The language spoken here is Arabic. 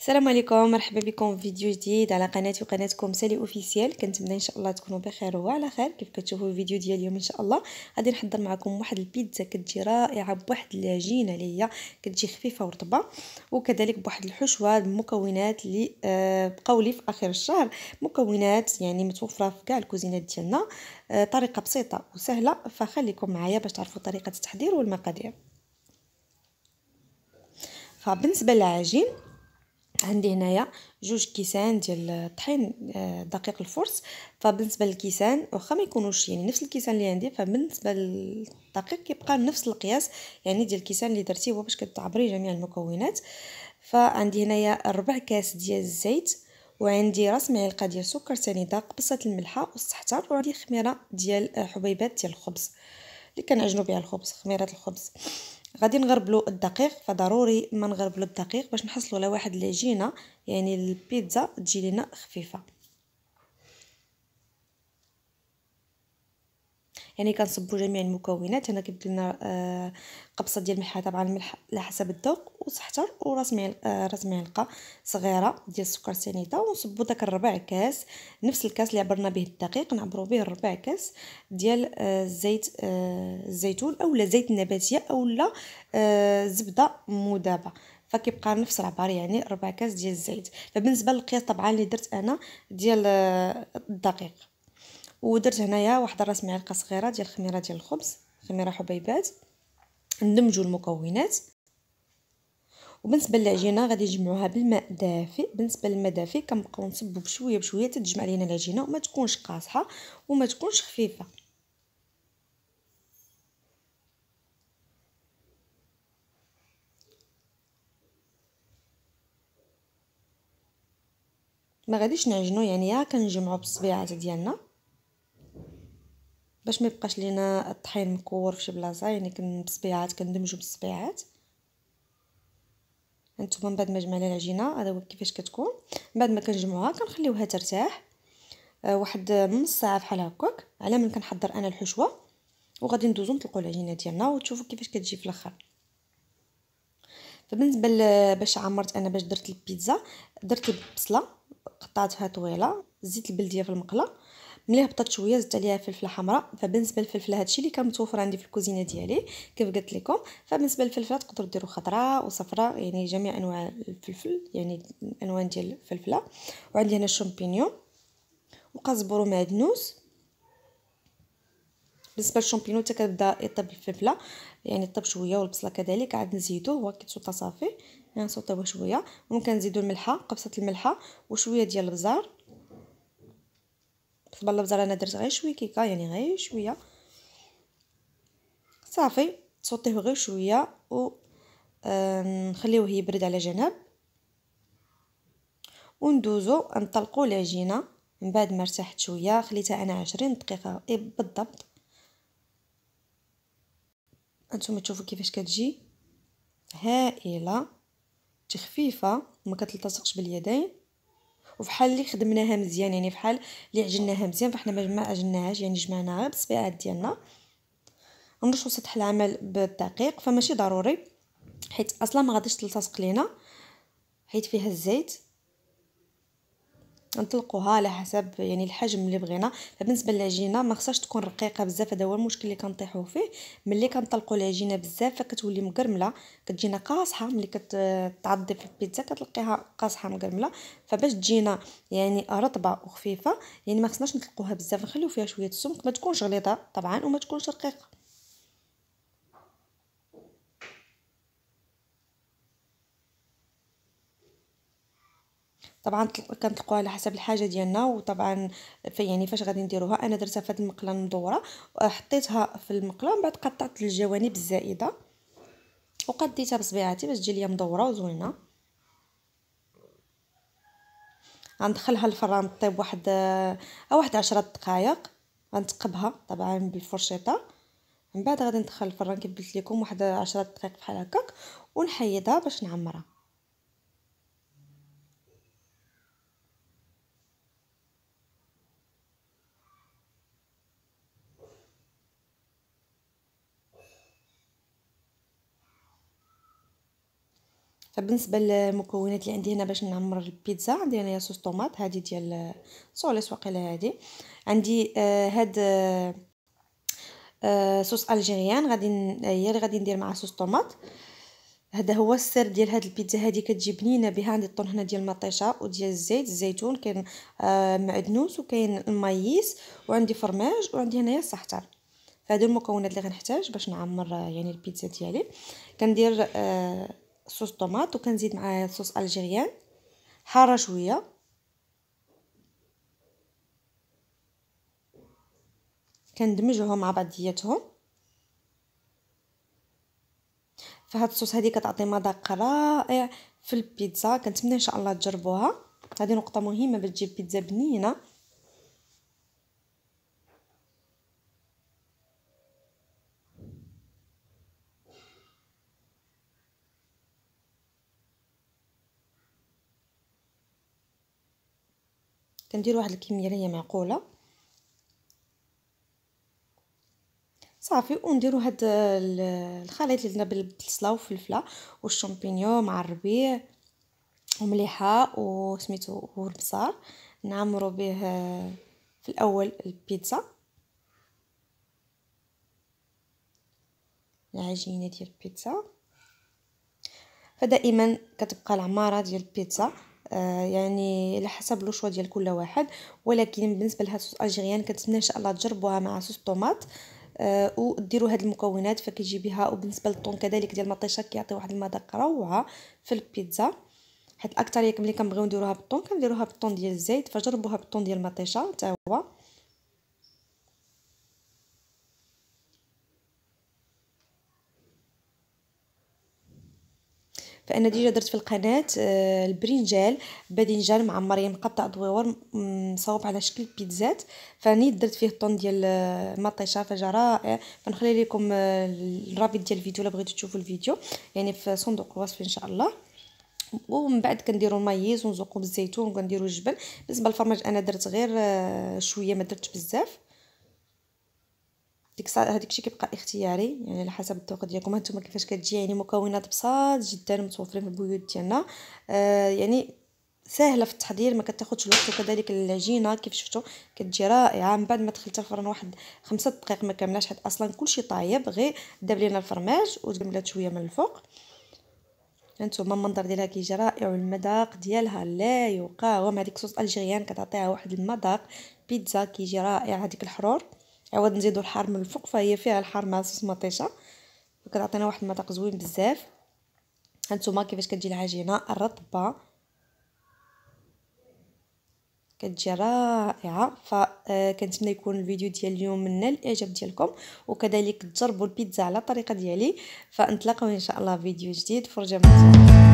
السلام عليكم مرحبا بكم في فيديو جديد على قناتي وقناتكم سالي اوفيسيال كنتمنى ان شاء الله تكونوا بخير وعلى خير كيف كتشوفوا الفيديو ديال اليوم ان شاء الله غادي نحضر معكم واحد البيتزا كتجي رائعه بواحد العجينه اللي هي كتجي خفيفه ورطبه وكذلك بواحد الحشوه المكونات اللي آه، بقاو لي في اخر الشهر مكونات يعني متوفره في كاع الكوزينات ديالنا آه، طريقه بسيطه وسهله فخليكم معايا باش تعرفوا طريقه التحضير والمقادير فبالنسبه للعجين عندي هنايا جوج كيسان ديال الطحين آه، دقيق الفرص فبالنسبه للكيسان واخا ما يكونوش يعني نفس الكيسان اللي عندي فبالنسبه للدقيق كيبقى نفس القياس يعني ديال الكيسان اللي درتيه هو باش كتعبري جميع المكونات فعندي هنايا ربع كاس ديال الزيت وعندي راس معلقه ديال سكر سنيده قبصه الملحه والصحتر وعندي خميره ديال حبيبات ديال الخبز اللي كنعجنوا بها الخبز خميره الخبز غادي نغربلو الدقيق فضروري ما نغربلو الدقيق باش نحصلو على واحد العجينه يعني البيتزا تجي لينا خفيفه يعني كنصبوا جميع المكونات هنا كيبدل لنا آه، قبصه ديال الملح طبعا الملح على حسب الذوق وصحتر وراس معلقه آه، راس معلقه صغيره ديال السكر سنيده ونصبوا داك الربع كاس نفس الكاس اللي عبرنا به الدقيق نعبروا به الربع كاس ديال آه، الزيت الزيتون اولا زيت النباتيه اولا زبده مذابه فكيبقى نفس العبار يعني ربع كاس ديال الزيت فبالنسبه للقياس طبعا اللي درت انا ديال الدقيق ودرت هنايا واحد راس معلقه صغيره ديال الخميره ديال الخبز خميره حبيبات ندمجوا المكونات وبالنسبه للعجينه غادي نجمعوها بالماء دافئ بالنسبه للماء دافئ كنبقاو نصبوا بشويه بشويه تتجمع لينا العجينه وما تكونش قاصحه وما تكونش خفيفه ما غاديش نعجنو يعني يا كنجمعو بالصبيعات ديالنا باش ما يبقاش لينا الطحين مكور فشي بلاصه يعني بالصبيعات كندمجو بالصبيعات هانتوما من بعد ما جمعنا العجينه هذا هو كيفاش كتكون من بعد ما كنجمعوها كنخليوها ترتاح أه واحد نص ساعه بحال هكاك على من كنحضر انا الحشوه وغادي ندوزو نطلقوا العجينه ديالنا وتشوفوا كيفاش كتجي في الاخر فبالنسبه باش عمرت انا باش درت البيتزا درت البصله قطعتها طويله زيت البلديه في المقله ملي هبطت شويه زدت عليها فلفله حمراء فبالنسبه للفلفله هادشي اللي كان متوفر عندي في الكوزينه ديالي كيف قلت لكم فبالنسبه للفلفله تقدروا ديروا خضراء وصفراء يعني جميع انواع الفلفل يعني انواع ديال الفلفله وعندي هنا الشامبينيون وقزبر ومعدنوس بالنسبه للشامبينيون حتى كتبدا يطيب الفلفله يعني طيب شويه والبصله كذلك عاد نزيدو هو كيتسوطا صافي نسوطوه شويه ممكن نزيدو الملحه قبصه الملحه وشويه ديال البزار في بالبزار انا درت غير شويه كيكه يعني غير شويه صافي تصوتيه غير شويه و نخليوه يبرد على جنب وندوزو نطلقو العجينه من بعد ما ارتاحت شويه خليتها انا عشرين دقيقه إيه، بالضبط انتم تشوفوا كيفاش كتجي هائله تخفيفه ما كتلتصقش باليدين وفحال اللي خدمناها مزيان يعني فحال اللي عجناها مزيان فاحنا ما عجناهاش يعني جمعناها غير بالصبيعات ديالنا نرشو سطح العمل بالدقيق فماشي ضروري حيت اصلا ما غاديش تلتصق لينا حيت فيها الزيت نطلقوها على حسب يعني الحجم اللي بغينا فبالنسبه للعجينه ما خصهاش تكون رقيقه بزاف هذا هو المشكل اللي كنطيحو فيه ملي كنطلقوا العجينه بزاف فكتولي مقرمله كتجينا قاصحه ملي كتعضي في البيتزا كتلقيها قاصحه مقرمله فباش تجينا يعني رطبه وخفيفه يعني ما خصناش نطلقوها بزاف نخليو فيها شويه السمك ما تكونش غليظه طبعا وما تكونش رقيقه طبعا كنطلقوها على حسب الحاجه ديالنا وطبعا يعني فاش غادي نديروها انا درتها في هذه المقله المدوره حطيتها في المقله من بعد قطعت الجوانب الزائده وقديتها بصبيعاتي باش تجي ليا مدوره وزوينه غندخلها الفران طيب واحد او واحد 10 دقائق غنتقبها طبعا بالفرشيطه من بعد غادي ندخل الفران كيف قلت لكم واحد 10 دقائق بحال هكاك ونحيدها باش نعمرها فبالنسبه للمكونات اللي عندي هنا باش نعمر البيتزا عندي هنايا صوص طوماط هذه ديال صوص واقيلا هذه عندي آه هاد آه صوص الجيريان غادي هي اللي غادي ندير مع صوص طوماط هذا هو السر ديال هاد البيتزا هذه كتجي بنينه بها عندي الطون هنا ديال المطيشه وديال الزيت الزيتون كاين آه معدنوس وكاين المايس وعندي فرماج وعندي هنايا الصحتر فهادو المكونات اللي غنحتاج باش نعمر آه، يعني البيتزا ديالي كندير آه صوص طوماط وكنزيد معاه صوص الجيريان حاره شويه كندمجهم مع بعضياتهم فهاد الصوص هذه كتعطي مذاق رائع في البيتزا كنتمنى ان شاء الله تجربوها هذه نقطه مهمه باش تجيب بيتزا بنينه كندير واحد الكميه اللي هي معقوله صافي ونديرو هاد الخليط اللي درنا بالبصله والفلفله والشامبينيون مع الربيع ومليحه وسميتو والبصل نعمرو به في الاول البيتزا العجينه ديال البيتزا فدائما كتبقى العماره ديال البيتزا آه، يعني على حسب لو ديال كل واحد ولكن بالنسبه لهاد الصوص الجيريان كنتمنى ان شاء الله تجربوها مع صوص طوماط أه وديروا هاد المكونات فكيجي بها وبالنسبه للطون كذلك ديال المطيشه كيعطي واحد المذاق روعه في البيتزا حيت الاكثريه ملي كنبغيو نديروها بالطون كنديروها بالطون ديال الزيت فجربوها بالطون ديال المطيشه حتى هو فانا ديجا درت في القناه آه، البرنجال باذنجان مريم مقطع دويور مصاوب على شكل بيتزات فاني درت فيه الطون ديال المطيشه آه، فجا رائع فنخلي لكم آه، الرابط ديال الفيديو الا بغيتو تشوفوا الفيديو يعني في صندوق الوصف ان شاء الله ومن بعد كنديروا المايز ونزوقوا بالزيتون وكنديروا الجبن بالنسبه للفرماج انا درت غير شويه ما درتش بزاف ديك الساعه هذاك الشيء كيبقى اختياري يعني على حسب الذوق ديالكم هانتوما كيفاش كتجي يعني مكونات بساط جدا متوفرين في البيوت ديالنا آه يعني سهله في التحضير ما كتاخذش الوقت وكذلك العجينه كيف شفتوا كتجي رائعه من بعد ما دخلتها الفرن واحد خمسة دقائق ما كاملاش حيت اصلا كلشي طايب غير داب لينا الفرماج وجملات شويه من الفوق هانتوما المنظر ديالها كيجي رائع والمذاق ديالها لا يقاوم هذيك صوص الجيريان كتعطيها واحد المذاق بيتزا كيجي رائع هذيك الحرور عوض نزيدو الحار من الفوق فهي فيها الحار مع صوص مطيشه كتعطينا واحد المذاق زوين بزاف هانتوما كيفاش كتجي العجينه الرطبه كتجي رائعه فكنتمنى آه، يكون الفيديو ديال اليوم من الاعجاب ديالكم وكذلك تجربوا البيتزا على الطريقه ديالي فنتلاقاو ان شاء الله فيديو جديد فرجه مزيان